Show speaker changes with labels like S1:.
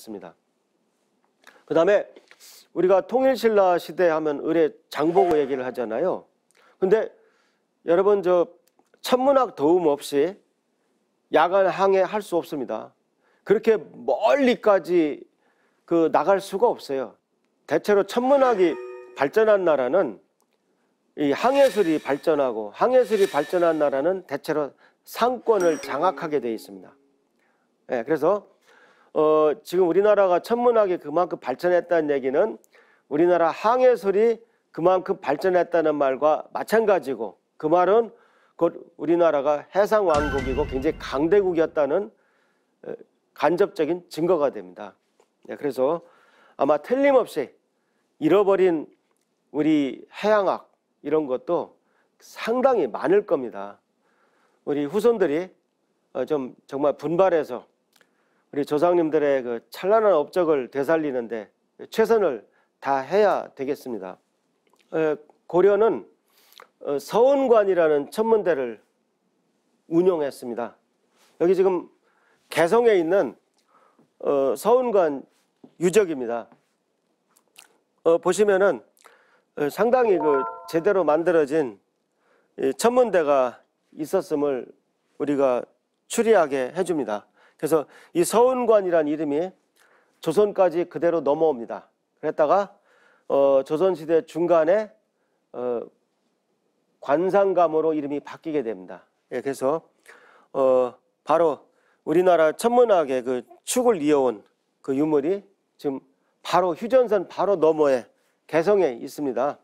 S1: 있습니다. 그 다음에 우리가 통일신라 시대 하면 의례 장보고 얘기를 하잖아요. 근데 여러분 저 천문학 도움 없이 야간 항해 할 수 없습니다. 그렇게 멀리까지 그 나갈 수가 없어요. 대체로 천문학이 발전한 나라는 이 항해술이 발전하고 항해술이 발전한 나라는 대체로 상권을 장악하게 되 있습니다. 예, 네, 그래서 어, 지금 우리나라가 천문학이 그만큼 발전했다는 얘기는 우리나라 항해술이 그만큼 발전했다는 말과 마찬가지고 그 말은 곧 우리나라가 해상왕국이고 굉장히 강대국이었다는 간접적인 증거가 됩니다. 네, 그래서 아마 틀림없이 잃어버린 우리 해양학 이런 것도 상당히 많을 겁니다. 우리 후손들이 어, 좀 정말 분발해서 우리 조상님들의 그 찬란한 업적을 되살리는데 최선을 다해야 되겠습니다. 고려는 어, 서원관이라는 천문대를 운영했습니다. 여기 지금 개성에 있는 어, 서운관 유적입니다. 어, 보시면은 상당히 그 제대로 만들어진 천문대가 있었음을 우리가 추리하게 해줍니다. 그래서 이 서은관이란 이름이 조선까지 그대로 넘어옵니다. 그랬다가 어, 조선시대 중간에 어, 관상감으로 이름이 바뀌게 됩니다. 예, 그래서 어, 바로 우리나라 천문학의 그 축을 이어온 그 유물이 지금 바로 휴전선 바로 너머에 개성에 있습니다.